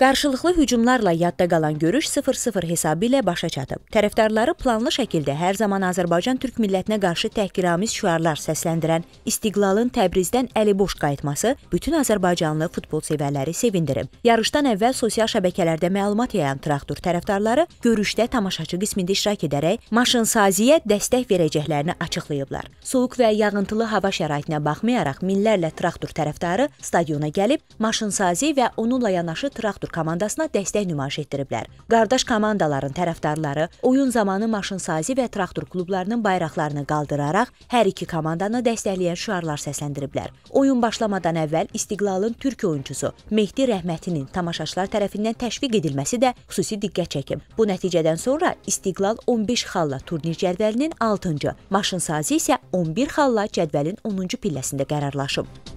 Qarşılıqlı hücumlarla yadda qalan görüş 0-0 hesabı ilə başa çatıb. Tərəfdarları planlı şəkildə hər zaman Azərbaycan türk millətinə qarşı təhqiramiz şüarlar səsləndirən İstiqlalın Təbrizdən əliboş qayıtması bütün azərbaycanlı futbol sevərləri sevindirib. Yarışdan əvvəl sosial şəbəkələrdə məlumat yayan traktor tərəfdarları görüşdə tamaşaçı qismində iştirak edərək maşınsaziyə dəstək verəcəklərini açıqlayıblar. Soyuq və yağıntılı hava şəraitinə baxmayaraq minlərlə traktor tərəfdarı stadiona gəlib maşınsazi və onunla yanaşı traktor Türk komandasına dəstək nümayiş etdiriblər. Qardaş komandaların tərəfdarları oyun zamanı maşınsazi və traktor klublarının bayraqlarını qaldıraraq hər iki komandanı dəstəkləyən şüarlar səsləndiriblər. Oyun başlamadan əvvəl İstiqlalın türk oyunçusu Mehdi Rəhmətinin tamaşaçılar tərəfindən təşviq edilməsi də xüsusi diqqət çəkib. Bu nəticədən sonra İstiqlal 15 xalla turnir cədvəlinin 6-cı, maşınsazi isə 11 xalla cədvəlin 10-cu pilləsində qərarlaşıb.